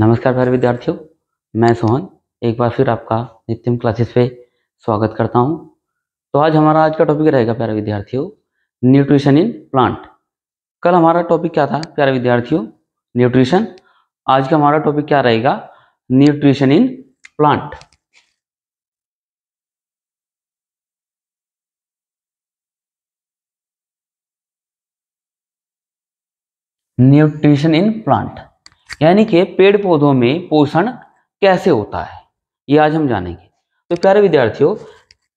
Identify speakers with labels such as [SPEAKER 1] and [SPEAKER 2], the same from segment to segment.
[SPEAKER 1] नमस्कार प्यारे विद्यार्थियों मैं सोहन एक बार फिर आपका नित्यम क्लासेस पे स्वागत करता हूँ तो आज हमारा आज का टॉपिक रहेगा प्यारे विद्यार्थियों न्यूट्रिशन इन प्लांट कल हमारा टॉपिक क्या था प्यारे विद्यार्थियों न्यूट्रिशन आज का हमारा टॉपिक क्या रहेगा nutrition in plant nutrition in plant यानी कि पेड़ पौधों में पोषण कैसे होता है ये आज हम जानेंगे तो प्यारे विद्यार्थियों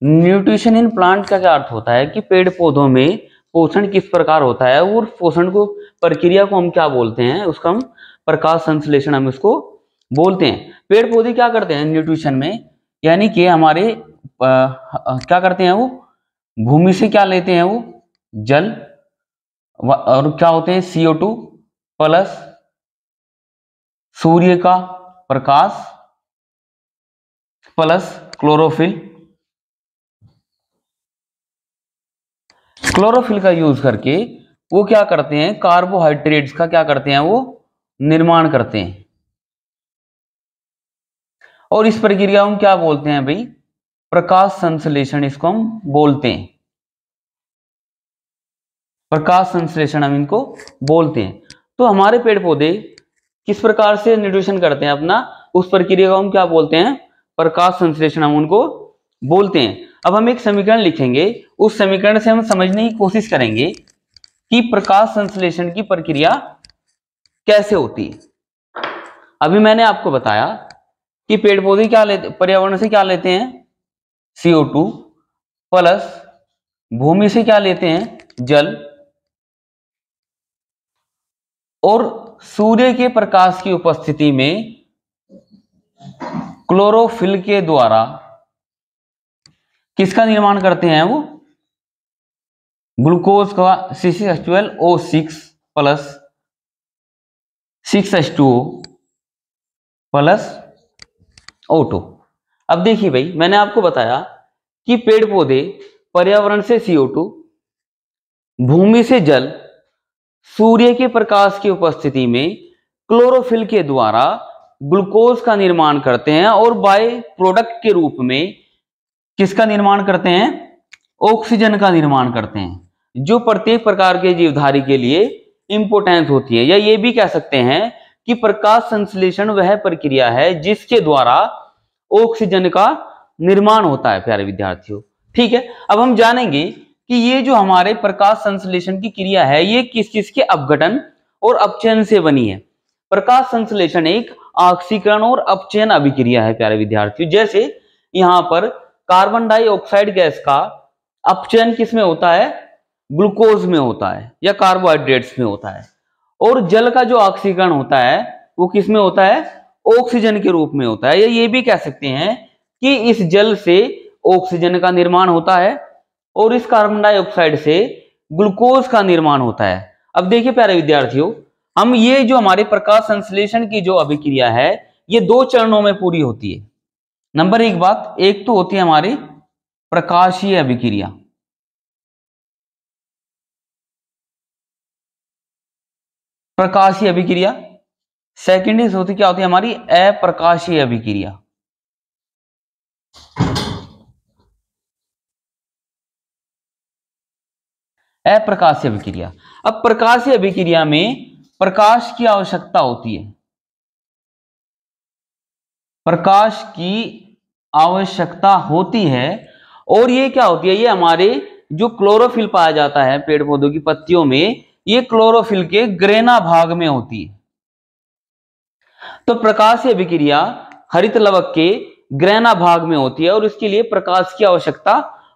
[SPEAKER 1] न्यूट्रिशन इन प्लांट का क्या अर्थ होता है कि पेड़ पौधों में पोषण किस प्रकार होता है और पोषण को प्रक्रिया को हम क्या बोलते हैं उसका हम प्रकाश संश्लेषण हम इसको बोलते हैं पेड़ पौधे क्या करते हैं न्यूट्रिशन में यानी कि हमारे आ, आ, क्या करते हैं वो भूमि से क्या लेते हैं वो जल और क्या होते हैं सीओ टू प्लस सूर्य का प्रकाश प्लस क्लोरोफिल क्लोरोफिल का यूज करके वो क्या करते हैं कार्बोहाइड्रेट्स का क्या करते हैं वो निर्माण करते हैं और इस प्रक्रिया हम क्या बोलते हैं भाई प्रकाश संश्लेषण इसको हम बोलते हैं प्रकाश संश्लेषण हम इनको बोलते हैं तो हमारे पेड़ पौधे किस प्रकार से निर्देशन करते हैं अपना उस प्रक्रिया को हम क्या बोलते हैं प्रकाश संश्लेषण हम उनको बोलते हैं अब हम एक समीकरण लिखेंगे उस समीकरण से हम समझने की कोशिश करेंगे कि प्रकाश संश्लेषण की प्रक्रिया कैसे होती है अभी मैंने आपको बताया कि पेड़ पौधे क्या लेते पर्यावरण से क्या लेते हैं सीओ टू प्लस भूमि से क्या लेते हैं जल और सूर्य के प्रकाश की उपस्थिति में क्लोरोफिल के द्वारा किसका निर्माण करते हैं वो ग्लूकोज का C six H twelve O six plus six H two O plus अब देखिए भाई मैंने आपको बताया कि पेड़ पौधे पर्यावरण से सीओ टू भूमि से जल सूर्य के प्रकाश की उपस्थिति में क्लोरोफिल के द्वारा ग्लूकोज का निर्माण करते हैं और बाय प्रोडक्ट के रूप में किसका निर्माण करते हैं ऑक्सीजन का निर्माण करते हैं जो प्रत्येक प्रकार के जीवधारी के लिए इंपोर्टेंस होती है या ये भी कह सकते हैं कि प्रकाश संश्लेषण वह प्रक्रिया है जिसके द्वारा ऑक्सीजन का निर्माण होता है प्यारे विद्यार्थियों ठीक है अब हम जानेंगे कि ये जो हमारे प्रकाश संश्लेषण की क्रिया है ये किस चीज के अपघटन और अपचयन से बनी है प्रकाश संश्लेषण एक ऑक्सीकरण और अपचयन अभिक्रिया है प्यारे विद्यार्थियों जैसे यहां पर कार्बन डाइऑक्साइड गैस का अपचयन किस में होता है ग्लूकोज में होता है या कार्बोहाइड्रेट्स में होता है और जल का जो ऑक्सीकरण होता है वो किस में होता है ऑक्सीजन के रूप में होता है या ये भी कह सकते हैं कि इस जल से ऑक्सीजन का निर्माण होता है और इस कार्बन डाइऑक्साइड से ग्लूकोज का निर्माण होता है अब देखिए प्यारे विद्यार्थियों हम ये जो हमारे प्रकाश संश्लेषण की जो अभिक्रिया है ये दो चरणों में पूरी होती है नंबर एक बात एक तो होती है हमारी प्रकाशीय अभिक्रिया प्रकाशीय अभिक्रिया सेकेंड इज होती क्या होती है हमारी अप्रकाशीय अभिक्रिया अप्रकाशीय अभिक्रिया अब प्रकाशीय अभिक्रिया में प्रकाश की आवश्यकता होती है प्रकाश की आवश्यकता होती है और ये क्या होती है ये हमारे जो क्लोरोफिल पाया जाता है पेड़ पौधों की पत्तियों में ये क्लोरोफिल के ग्रेना भाग में होती है तो प्रकाशीय अभिक्रिया हरित लवक के ग्रहणा भाग में होती है और इसके लिए प्रकाश की आवश्यकता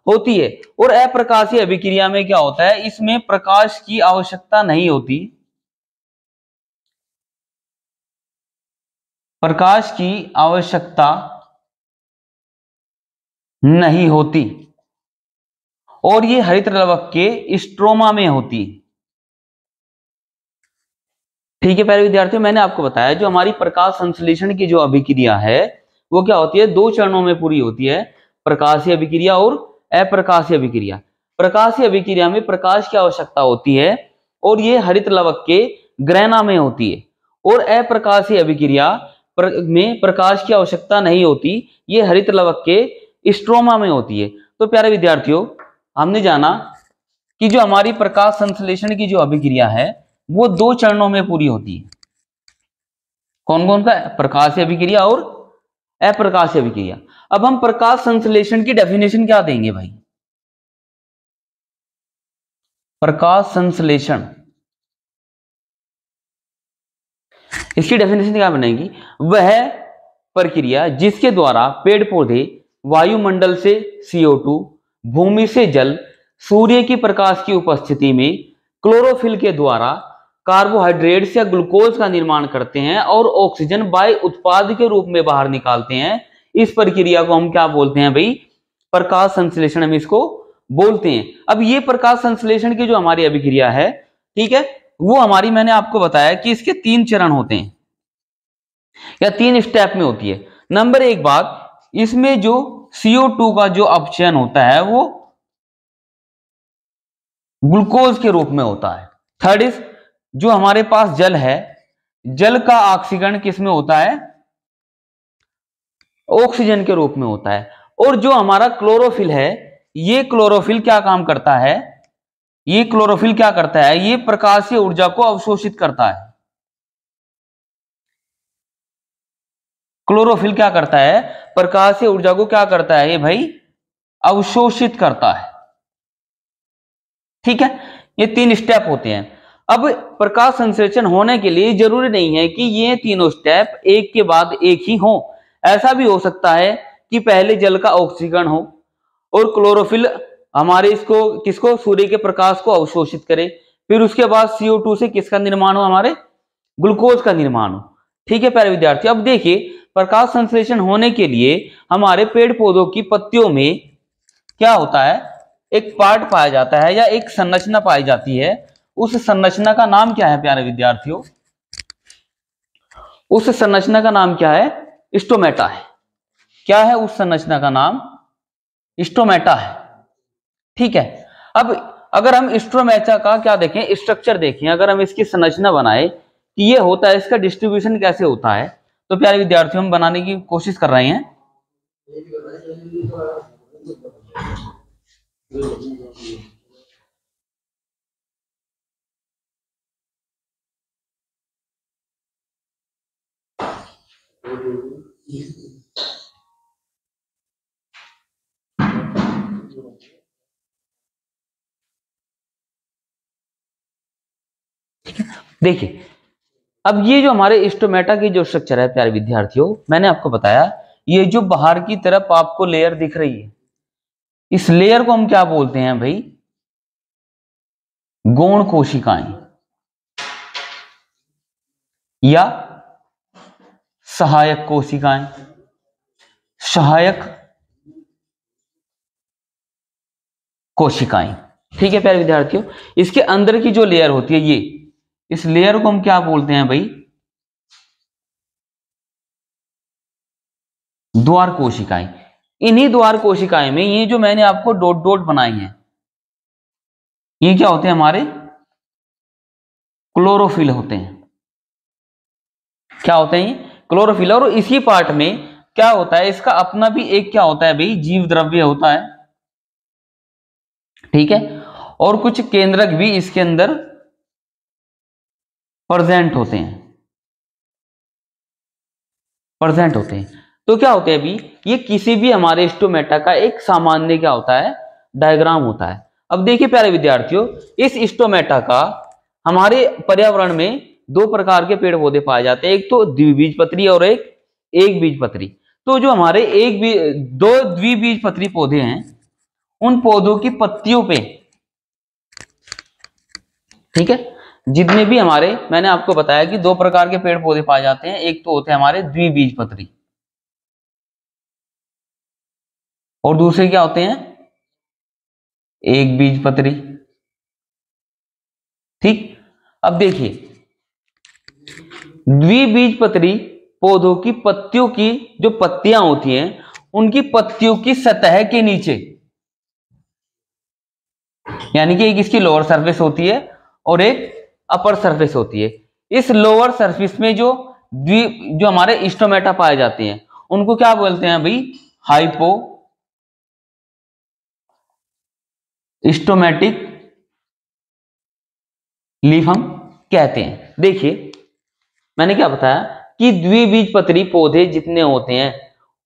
[SPEAKER 1] होती है और अप्रकाशीय अभिक्रिया में क्या होता है इसमें प्रकाश की आवश्यकता नहीं होती प्रकाश की आवश्यकता नहीं होती और ये हरित लवक के स्ट्रोमा में होती ठीक है पहले विद्यार्थियों मैंने आपको बताया जो हमारी प्रकाश संश्लेषण की जो अभिक्रिया है वो क्या होती है दो चरणों में पूरी होती है प्रकाशीय अभिक्रिया और अप्रकाशीय अभिक्रिया प्रकाशीय अभिक्रिया में प्रकाश की आवश्यकता होती है और ये हरित लवक के ग्रहणा में होती है और अप्रकाशीय अभिक्रिया प्र, में प्रकाश की आवश्यकता नहीं होती ये हरित लवक के स्ट्रोमा में होती है तो प्यारे विद्यार्थियों हमने जाना कि जो हमारी प्रकाश संश्लेषण की जो अभिक्रिया है वो दो चरणों में पूरी होती है कौन कौन सा प्रकाश अभिक्रिया और अप्रकाश अभिक्रिया अब हम प्रकाश संश्लेषण की डेफिनेशन क्या देंगे भाई प्रकाश संश्लेषण इसकी डेफिनेशन क्या बनेगी वह प्रक्रिया जिसके द्वारा पेड़ पौधे वायुमंडल से CO2 भूमि से जल सूर्य की प्रकाश की उपस्थिति में क्लोरोफिल के द्वारा कार्बोहाइड्रेट्स या ग्लूकोज का निर्माण करते हैं और ऑक्सीजन बाय उत्पाद के रूप में बाहर निकालते हैं इस प्रक्रिया को हम क्या बोलते हैं भाई प्रकाश संश्लेषण हम इसको बोलते हैं अब ये प्रकाश संश्लेषण की जो हमारी अभिक्रिया है ठीक है वो हमारी मैंने आपको बताया कि इसके तीन चरण होते हैं या तीन स्टेप में होती है नंबर एक बात इसमें जो CO2 का जो अपचयन होता है वो ग्लूकोज के रूप में होता है थर्ड इज जो हमारे पास जल है जल का ऑक्सीकरण किसमें होता है ऑक्सीजन के रूप में होता है और जो हमारा क्लोरोफिल है ये क्लोरोफिल क्या काम करता है ये क्लोरोफिल क्या करता है ये प्रकाशीय ऊर्जा को अवशोषित करता है क्लोरोफिल क्या करता है प्रकाशीय ऊर्जा को क्या करता है ये भाई अवशोषित करता है ठीक है ये तीन स्टेप होते हैं अब प्रकाश संश्लेषण होने के लिए जरूरी नहीं है कि ये तीनों स्टेप एक के बाद एक ही हो ऐसा भी हो सकता है कि पहले जल का ऑक्सीकरण हो और क्लोरोफिल हमारे इसको किसको सूर्य के प्रकाश को अवशोषित करे फिर उसके बाद सीओ टू से किसका निर्माण हो हमारे ग्लूकोज का निर्माण हो ठीक है प्यारे विद्यार्थी अब देखिए प्रकाश संश्लेषण होने के लिए हमारे पेड़ पौधों की पत्तियों में क्या होता है एक पार्ट पाया जाता है या एक संरचना पाई जाती है उस संरचना का नाम क्या है प्यारे विद्यार्थियों उस संरचना का नाम क्या है स्टोमेटा है क्या है उस संरचना का नाम स्टोमेटा है ठीक है अब अगर हम स्ट्रोमेटा का क्या देखें स्ट्रक्चर देखें अगर हम इसकी संरचना बनाए कि ये होता है इसका डिस्ट्रीब्यूशन कैसे होता है तो प्यारे विद्यार्थियों हम बनाने की कोशिश कर रहे हैं देखिए अब ये जो हमारे स्टोमेटा की जो स्ट्रक्चर है प्यारे विद्यार्थियों मैंने आपको बताया ये जो बाहर की तरफ आपको लेयर दिख रही है इस लेयर को हम क्या बोलते हैं भाई गौण कोशिकाएं या सहायक कोशिकाएं सहायक कोशिकाएं ठीक है प्यारे विद्यार्थियों इसके अंदर की जो लेयर होती है ये इस लेयर को हम क्या बोलते हैं भाई द्वार कोशिकाएं इन्हीं द्वार कोशिकाएं में ये जो मैंने आपको डोट डोट बनाई है ये क्या होते हैं हमारे क्लोरोफिल होते हैं क्या होते हैं ये क्लोरोफिल और इसी पार्ट में क्या होता है इसका अपना भी एक क्या होता है भाई जीव द्रव्य होता है ठीक है और कुछ केंद्रक भी इसके अंदर प्रेजेंट होते हैं प्रेजेंट होते हैं तो क्या होते हैं अभी ये किसी भी हमारे स्टोमेटा का एक सामान्य क्या होता है डायग्राम होता है अब देखिए प्यारे विद्यार्थियों इस स्टोमेटा का हमारे पर्यावरण में दो प्रकार के पेड़ पौधे पाए जाते हैं एक तो द्विबीज पत्री और एक एक बीज पत्री तो जो हमारे एक बीज दो द्विबीज पत्री पौधे हैं उन पौधों की पत्तियों पे ठीक है जितने भी हमारे मैंने आपको बताया कि दो प्रकार के पेड़ पौधे पाए जाते हैं एक तो होते हैं हमारे द्विबीज पत्री और दूसरे क्या होते हैं एक बीज पत्री ठीक अब देखिए द्विबीजपत्री पौधों की पत्तियों की जो पत्तियां होती हैं उनकी पत्तियों की सतह के नीचे यानी कि एक इसकी लोअर सरफेस होती है और एक अपर सरफेस होती है इस लोअर सरफेस में जो द्वि जो हमारे स्टोमेटा पाए जाते हैं उनको क्या बोलते हैं भाई हाइपो स्टोमेटिक लीफ हम कहते हैं देखिए मैंने क्या बताया कि द्विबीज पत्री पौधे जितने होते हैं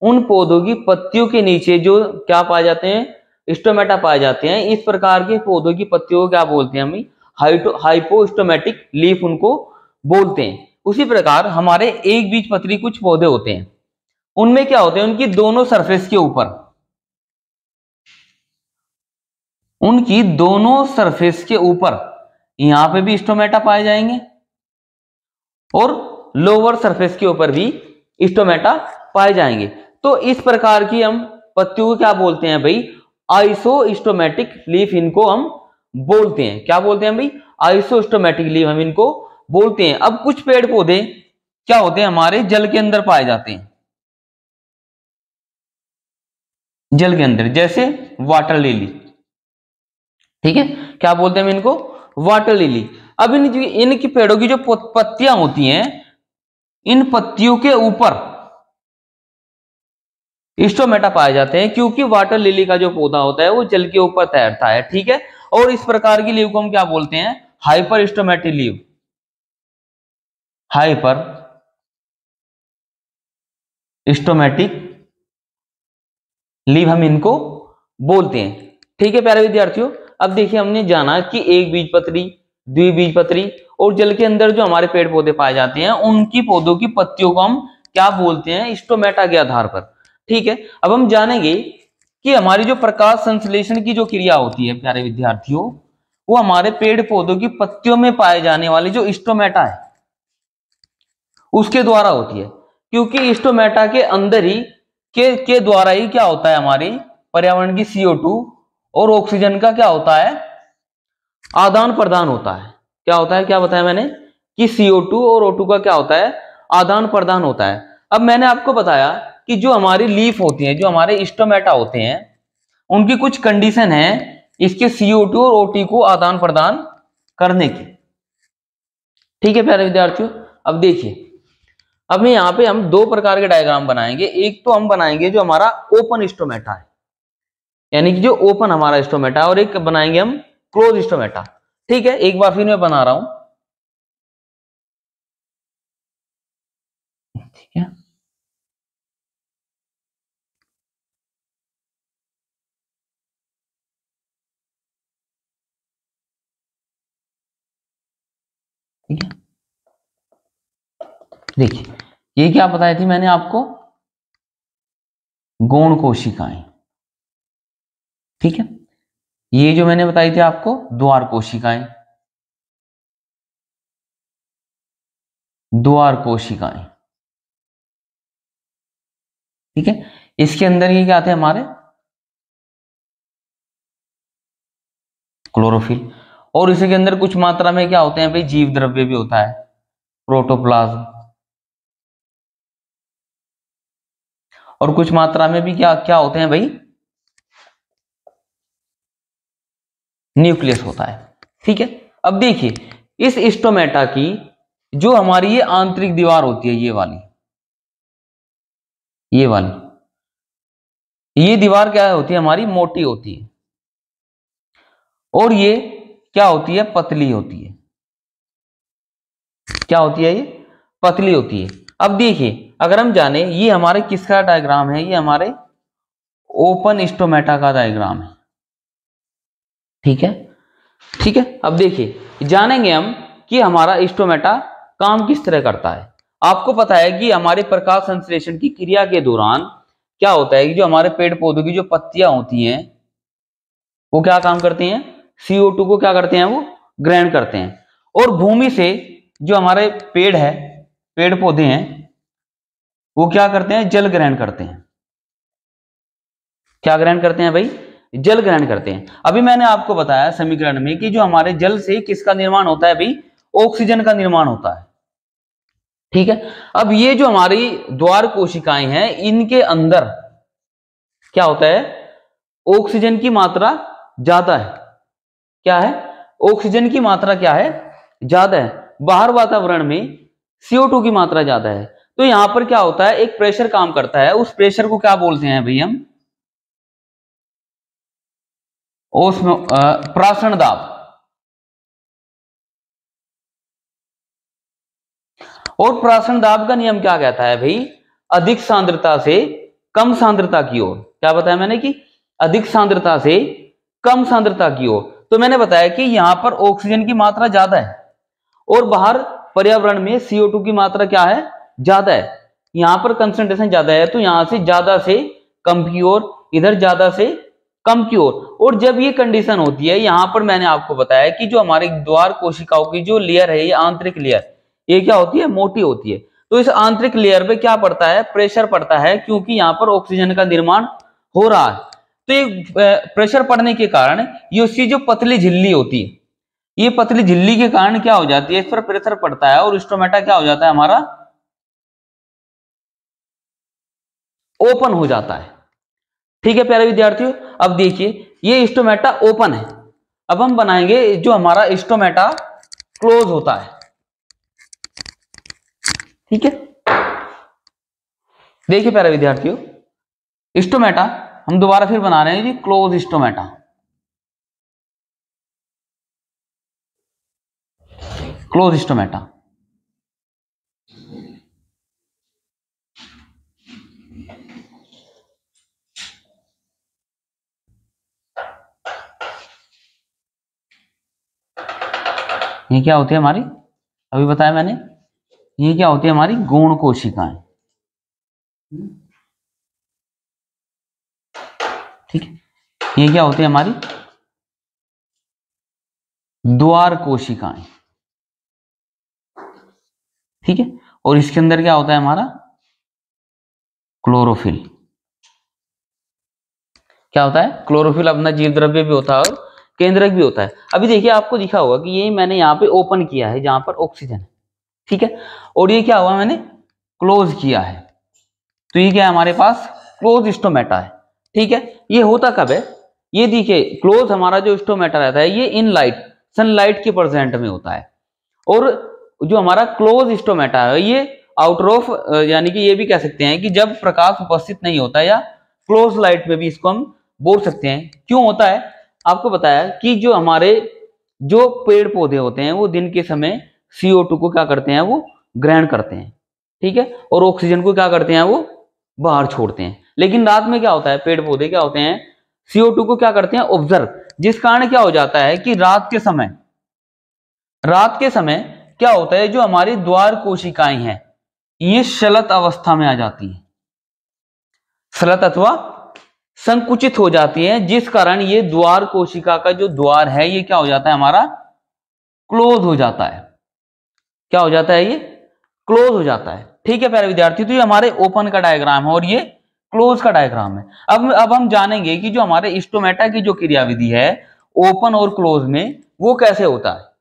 [SPEAKER 1] उन पौधों की पत्तियों के नीचे जो क्या पाए जाते हैं स्टोमेटा पाए जाते हैं इस प्रकार के पौधों की पत्तियों को क्या बोलते हैं हम हाइटो हाइपोस्टोमेटिक लीफ उनको बोलते हैं उसी प्रकार हमारे एक बीज पत्री कुछ पौधे होते हैं उनमें क्या होते हैं उनकी दोनों सरफेस के ऊपर उनकी दोनों सरफेस के ऊपर यहां पे भी स्टोमेटा पाए जाएंगे और लोअर सरफेस के ऊपर भी स्टोमेटा पाए जाएंगे तो इस प्रकार की हम पत्तियों को क्या बोलते हैं भाई स्टोमेटिक लीफ इनको हम बोलते हैं क्या बोलते हैं भाई स्टोमेटिक लीफ हम इनको बोलते हैं अब कुछ पेड़ पौधे क्या होते हैं हमारे जल के अंदर पाए जाते हैं जल के अंदर जैसे वाटर लिली ठीक है क्या बोलते हैं हम इनको वाटर लिली अब इन इनकी पेड़ों की जो पत्तियां होती हैं इन पत्तियों के ऊपर इस्टोमेटा पाए जाते हैं क्योंकि वाटर लिली का जो पौधा होता है वो जल के ऊपर तैरता है ठीक है और इस प्रकार की लीव को हम क्या बोलते हैं hyper stomatic leave hyper stomatic leave हम इनको बोलते हैं ठीक है प्यारे विद्यार्थियों अब देखिए हमने जाना कि एक बीज पत्री द्विबीजपत्री और जल के अंदर जो हमारे पेड़ पौधे पाए जाते हैं उनकी पौधों की पत्तियों को हम क्या बोलते हैं स्टोमेटा के आधार पर ठीक है अब हम जानेंगे कि हमारी जो प्रकाश संश्लेषण की जो क्रिया होती है प्यारे विद्यार्थियों वो हमारे पेड़ पौधों की पत्तियों में पाए जाने वाले जो स्टोमेटा है उसके द्वारा होती है क्योंकि स्टोमेटा के अंदर ही के के द्वारा ही क्या होता है हमारी पर्यावरण की सीओ टू और ऑक्सीजन का क्या होता है आदान प्रदान होता है क्या होता है क्या बताया मैंने कि CO2 और O2 का क्या होता है आदान प्रदान होता है अब मैंने आपको बताया कि जो हमारी लीफ होती है जो हमारे स्टोमेटा होते हैं उनकी कुछ कंडीशन है इसके CO2 और OT को आदान प्रदान करने की ठीक है प्यारे विद्यार्थियों अब देखिए अब यहाँ पे हम दो प्रकार के डायग्राम बनाएंगे एक तो हम बनाएंगे जो हमारा ओपन स्टोमेटा है यानी कि जो ओपन हमारा स्टोमेटा है और एक बनाएंगे हम क्लोज स्टोमेटा ठीक है एक बार फिर मैं बना रहा हूं ठीक है ठीक है देखिए ये क्या बताई थी मैंने आपको गौण कोशिकाएं ठीक है ये जो मैंने बताई थी आपको द्वार कोशिकाएं द्वार कोशिकाएं ठीक है इसके अंदर ये क्या आते हैं हमारे क्लोरोफिल और इसी के अंदर कुछ मात्रा में क्या होते हैं भाई जीव द्रव्य भी होता है प्रोटोप्लाज्म और कुछ मात्रा में भी क्या क्या होते हैं भाई न्यूक्लियस होता है ठीक है अब देखिए इस स्टोमेटा की जो हमारी ये आंतरिक दीवार होती है ये वाली ये वाली ये दीवार क्या होती है हमारी मोटी होती है और ये क्या होती है पतली होती है क्या होती है ये पतली होती है अब देखिए अगर हम जाने ये हमारे किसका डायग्राम है ये हमारे ओपन स्टोमेटा का डायग्राम है ठीक है ठीक है अब देखिए जानेंगे हम कि हमारा स्टोमेटा काम किस तरह करता है आपको पता है कि हमारे प्रकाश संश्लेषण की क्रिया के दौरान क्या होता है कि जो हमारे पेड़ पौधों की जो पत्तियां होती हैं वो क्या काम करती हैं सीओ टू को क्या करते हैं वो ग्रहण करते हैं और भूमि से जो हमारे पेड़ है पेड़ पौधे हैं वो क्या करते हैं जल ग्रहण करते हैं क्या ग्रहण करते हैं भाई जल ग्रहण करते हैं अभी मैंने आपको बताया समीकरण में कि जो हमारे जल से किसका निर्माण होता है भाई ऑक्सीजन का निर्माण होता है ठीक है अब ये जो हमारी द्वार कोशिकाएं हैं इनके अंदर क्या होता है ऑक्सीजन की मात्रा ज्यादा है क्या है ऑक्सीजन की मात्रा क्या है ज्यादा है बाहर वातावरण में CO2 की मात्रा ज्यादा है तो यहां पर क्या होता है एक प्रेशर काम करता है उस प्रेशर को क्या बोलते हैं भाई हम ओस्मो प्रासण दाब और प्रासण दाब का नियम क्या कहता है भाई अधिक सांद्रता से कम सांद्रता की ओर क्या बताया मैंने कि अधिक सांद्रता से कम सांद्रता की ओर तो मैंने बताया कि यहां पर ऑक्सीजन की मात्रा ज्यादा है और बाहर पर्यावरण में CO2 की मात्रा क्या है ज्यादा है यहां पर कंसेंट्रेशन ज्यादा है तो यहां से ज्यादा से कम की ओर इधर ज्यादा से कम की ओर और जब ये कंडीशन होती है यहां पर मैंने आपको बताया कि जो हमारे द्वार कोशिकाओं की जो लेयर है ये आंतरिक लेयर ये क्या होती है मोटी होती है तो इस आंतरिक लेयर पे क्या पड़ता है प्रेशर पड़ता है क्योंकि यहाँ पर ऑक्सीजन का निर्माण हो रहा है तो ये प्रेशर पड़ने के कारण ये उसकी जो पतली झिल्ली होती है ये पतली झिल्ली के कारण क्या हो जाती है इस पर प्रेशर पड़ता है और स्टोमेटा क्या हो जाता है हमारा ओपन हो जाता है ठीक है प्यारे विद्यार्थियों अब देखिए ये स्टोमेटा ओपन है अब हम बनाएंगे जो हमारा स्टोमेटा क्लोज होता है ठीक है देखिए प्यारे विद्यार्थियों स्टोमेटा हम दोबारा फिर बना रहे हैं जी क्लोज स्टोमेटा क्लोज स्टोमेटा ये क्या होती है हमारी अभी बताया मैंने ये क्या होती है हमारी गौण कोशिकाएं ठीक है ये क्या होती है हमारी द्वार कोशिकाएं ठीक है और इसके अंदर क्या होता है हमारा क्लोरोफिल क्या होता है क्लोरोफिल अपना जीव द्रव्य भी होता है और केंद्रक भी होता है अभी देखिए आपको दिखा होगा कि ये मैंने यहाँ पे ओपन किया है जहां पर ऑक्सीजन है ठीक है और ये क्या हुआ मैंने क्लोज किया है तो ये क्या है हमारे पास क्लोज स्टोमेटा है ठीक है ये होता कब है ये देखिए क्लोज हमारा जो स्टोमेटा रहता है ये इन लाइट सनलाइट के प्रजेंट में होता है और जो हमारा क्लोज स्टोमेटा है ये आउटर ऑफ यानी कि ये भी कह सकते हैं कि जब प्रकाश उपस्थित नहीं होता या क्लोज लाइट में भी इसको हम बोल सकते हैं क्यों होता है आपको बताया कि जो हमारे जो पेड़ पौधे होते हैं वो दिन के समय सीओ टू को क्या करते हैं वो ग्रहण करते हैं ठीक है और ऑक्सीजन को क्या करते हैं वो बाहर छोड़ते हैं लेकिन रात में क्या होता है पेड़ पौधे क्या होते हैं सीओ टू को क्या करते हैं ऑब्जर्व जिस कारण क्या हो जाता है कि रात के समय रात के समय क्या होता है जो हमारी द्वार कोशिकाएं हैं ये शलत अवस्था में आ जाती है शलत अथवा संकुचित हो जाती है जिस कारण ये द्वार कोशिका का जो द्वार है ये क्या हो जाता है हमारा क्लोज हो जाता है क्या हो जाता है ये क्लोज हो जाता है ठीक है प्यारे विद्यार्थी तो ये हमारे ओपन का डायग्राम है और ये क्लोज का डायग्राम है अब अब हम जानेंगे कि जो हमारे स्टोमेटा की जो क्रियाविधि है ओपन और क्लोज में वो कैसे होता है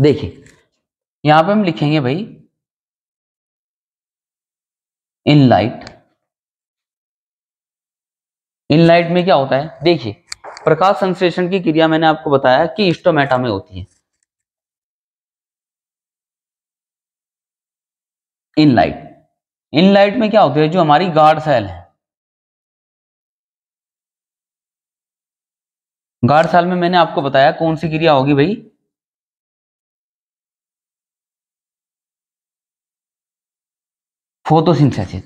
[SPEAKER 1] देखिए यहां पे हम लिखेंगे भाई इन लाइट इन लाइट में क्या होता है देखिए प्रकाश संश्लेषण की क्रिया मैंने आपको बताया कि स्टोमेटा में होती है इन लाइट इन लाइट में क्या होती है जो हमारी गार्ड सेल है गार्ड सेल में मैंने आपको बताया कौन सी क्रिया होगी भाई फोटोसिंथेसिस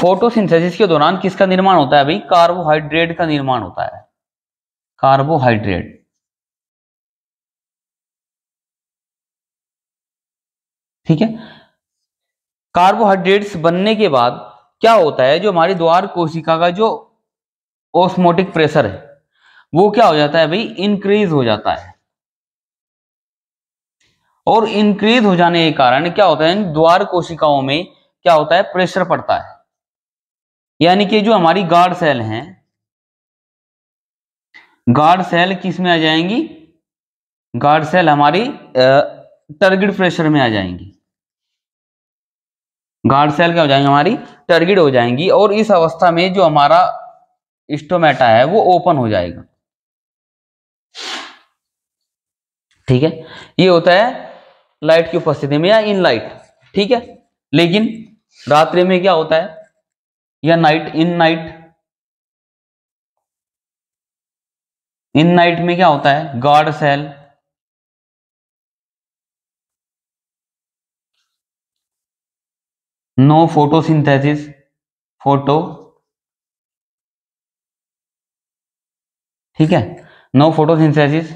[SPEAKER 1] फोटोसिंथेसिस के दौरान किसका निर्माण होता है भाई कार्बोहाइड्रेट का निर्माण होता है कार्बोहाइड्रेट ठीक है कार्बोहाइड्रेट्स बनने के बाद क्या होता है जो हमारी द्वार कोशिका का जो ऑस्मोटिक प्रेशर है वो क्या हो जाता है भाई इंक्रीज हो जाता है और इंक्रीज हो जाने के कारण क्या होता है द्वार कोशिकाओं में क्या होता है प्रेशर पड़ता है यानी कि जो हमारी गार्ड सेल हैं गार्ड सेल किस में आ जाएंगी गार्ड सेल हमारी टर्गिड प्रेशर में आ जाएंगी गार्ड सेल क्या हो जाएंगी हमारी टर्गिड हो जाएंगी और इस अवस्था में जो हमारा स्टोमेटा है वो ओपन हो जाएगा ठीक है ये होता है लाइट की उपस्थिति में या इन लाइट ठीक है लेकिन रात्रि में क्या होता है या night in night in night में क्या होता है guard cell no photosynthesis photo ठीक है no photosynthesis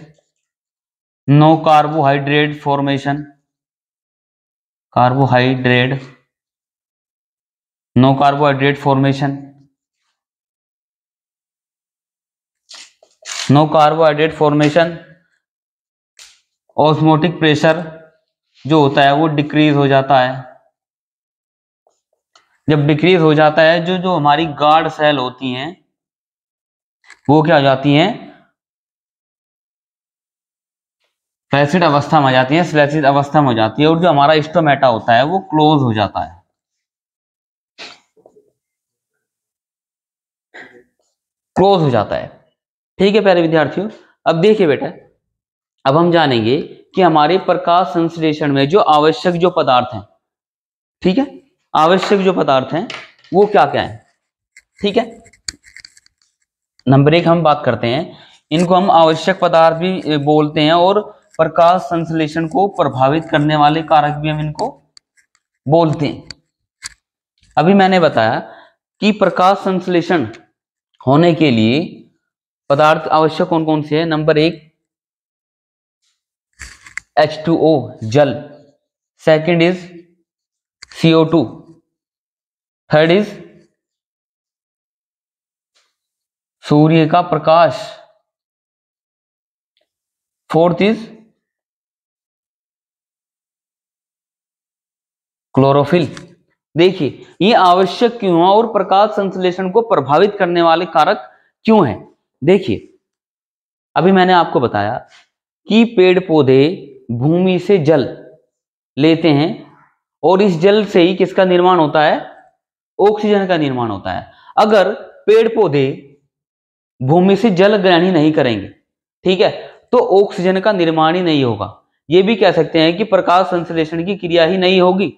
[SPEAKER 1] no carbohydrate formation carbohydrate no carbohydrate formation no carbohydrate formation osmotic pressure जो होता है वो डिक्रीज हो जाता है जब डिक्रीज हो जाता है जो जो हमारी गार्ड सेल होती हैं वो क्या हो जाती हैं फ्लैसिड अवस्था में आ जाती है स्लैसिड अवस्था में हो जाती है और जो हमारा स्टोमेटा होता है वो क्लोज हो जाता है क्लोज हो जाता है ठीक है प्यारे विद्यार्थियों अब देखिए बेटा अब हम जानेंगे कि हमारे प्रकाश संश्लेषण में जो आवश्यक जो पदार्थ हैं ठीक है आवश्यक जो पदार्थ हैं वो क्या क्या है ठीक है नंबर एक हम बात करते हैं इनको हम आवश्यक पदार्थ भी बोलते हैं और प्रकाश संश्लेषण को प्रभावित करने वाले कारक भी हम इनको बोलते हैं अभी मैंने बताया कि प्रकाश संश्लेषण होने के लिए पदार्थ आवश्यक कौन कौन से है नंबर एक एच टू ओ जल second is CO two third is सूर्य का प्रकाश फोर्थ इज क्लोरोफिल देखिए ये आवश्यक क्यों है और प्रकाश संश्लेषण को प्रभावित करने वाले कारक क्यों हैं देखिए अभी मैंने आपको बताया कि पेड़ पौधे भूमि से जल लेते हैं और इस जल से ही किसका निर्माण होता है ऑक्सीजन का निर्माण होता है अगर पेड़ पौधे भूमि से जल ग्रहण ही नहीं करेंगे ठीक है तो ऑक्सीजन का निर्माण ही नहीं होगा यह भी कह सकते हैं कि प्रकाश संश्लेषण की क्रिया ही नहीं होगी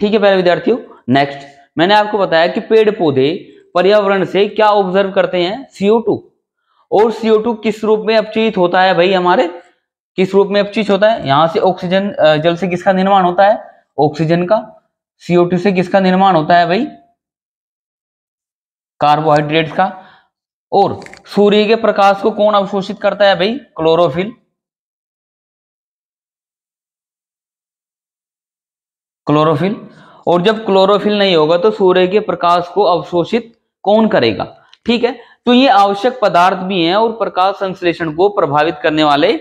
[SPEAKER 1] ठीक है पहले विद्यार्थियों नेक्स्ट मैंने आपको बताया कि पेड़ पौधे पर्यावरण से क्या ऑब्जर्व करते हैं टू और टू किस रूप में अपचित होता है भाई हमारे किस रूप में अपचित होता है यहां से ऑक्सीजन जल से किसका निर्माण होता है ऑक्सीजन का टू से किसका निर्माण होता है भाई कार्बोहाइड्रेट का और सूर्य के प्रकाश को कौन अवशोषित करता है भाई क्लोरोफिल क्लोरोफिल और जब क्लोरोफिल नहीं होगा तो सूर्य के प्रकाश को अवशोषित कौन करेगा ठीक है तो ये आवश्यक पदार्थ भी हैं और प्रकाश संश्लेषण को प्रभावित करने वाले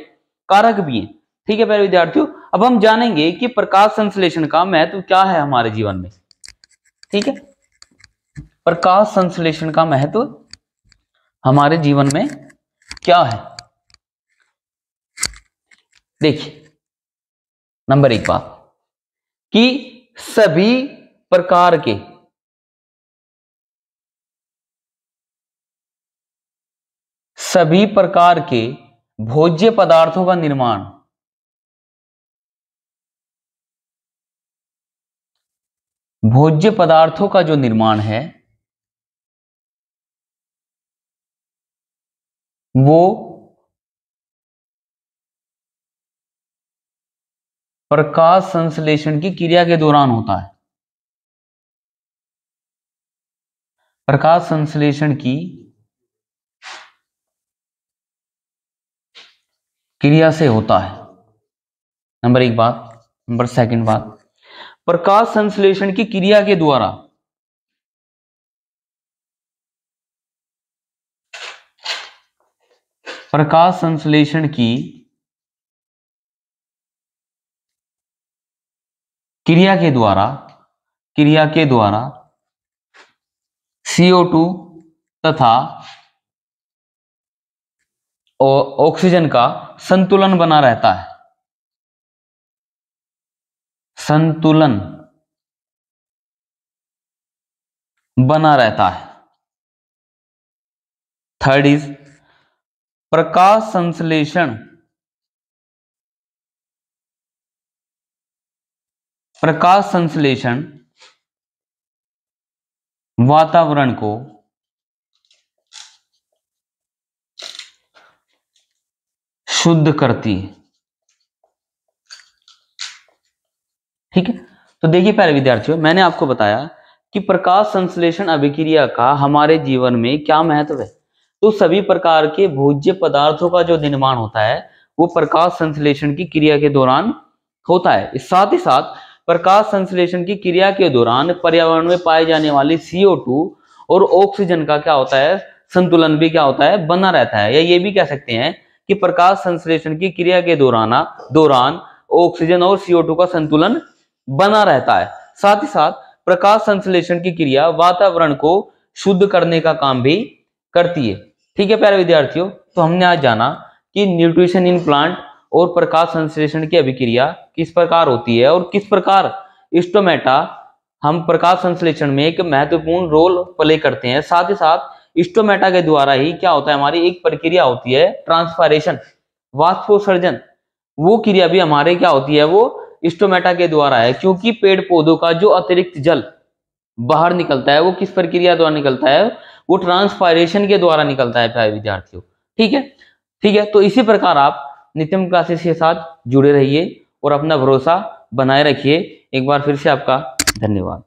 [SPEAKER 1] कारक भी हैं ठीक है प्यारे विद्यार्थियों अब हम जानेंगे कि प्रकाश संश्लेषण का महत्व क्या है हमारे जीवन में ठीक है प्रकाश संश्लेषण का महत्व हमारे जीवन में क्या है देखिए नंबर एक बात कि सभी प्रकार के सभी प्रकार के भोज्य पदार्थों का निर्माण भोज्य पदार्थों का जो निर्माण है वो प्रकाश संश्लेषण की क्रिया के दौरान होता है प्रकाश संश्लेषण की क्रिया से होता है नंबर एक बात नंबर सेकंड बात प्रकाश संश्लेषण की क्रिया के द्वारा प्रकाश संश्लेषण की क्रिया के द्वारा क्रिया के द्वारा CO2 तथा ऑक्सीजन का संतुलन बना रहता है संतुलन बना रहता है थर्ड इज प्रकाश संश्लेषण प्रकाश संश्लेषण वातावरण को शुद्ध करती है ठीक है तो देखिए पहले विद्यार्थियों मैंने आपको बताया कि प्रकाश संश्लेषण अभिक्रिया का हमारे जीवन में क्या महत्व है तो सभी प्रकार के भोज्य पदार्थों का जो निर्माण होता है वो प्रकाश संश्लेषण की क्रिया के दौरान होता है साथ ही साथ प्रकाश संश्लेषण की क्रिया के दौरान पर्यावरण में पाए जाने वाली टू और ऑक्सीजन का क्या होता है संतुलन भी क्या होता है बना रहता है या ये भी कह सकते हैं कि प्रकाश संश्लेषण की क्रिया के दौरान दौरान ऑक्सीजन और टू का संतुलन बना रहता है साथ ही साथ प्रकाश संश्लेषण की क्रिया वातावरण को शुद्ध करने का काम भी करती है ठीक है प्यारे विद्यार्थियों तो हमने आज जाना कि न्यूट्रिशन इन प्लांट और प्रकाश संश्लेषण की अभिक्रिया किस प्रकार होती है और किस प्रकार इस्टोमेटा हम प्रकाश संश्लेषण में एक महत्वपूर्ण रोल प्ले करते हैं साथ ही साथ इस्टोमेटा के द्वारा ही क्या होता है हमारी एक प्रक्रिया होती है ट्रांसफारेशन वाष्पोसर्जन वो क्रिया भी हमारे क्या होती है वो इस्टोमेटा के द्वारा है क्योंकि पेड़ पौधों का जो अतिरिक्त जल बाहर निकलता है वो किस प्रक्रिया द्वारा निकलता है वो ट्रांसफारेशन के द्वारा निकलता है प्यारे विद्यार्थियों ठीक है ठीक है तो इसी प्रकार आप नित्यम क्लासेस के साथ जुड़े रहिए और अपना भरोसा बनाए रखिए एक बार फिर से आपका धन्यवाद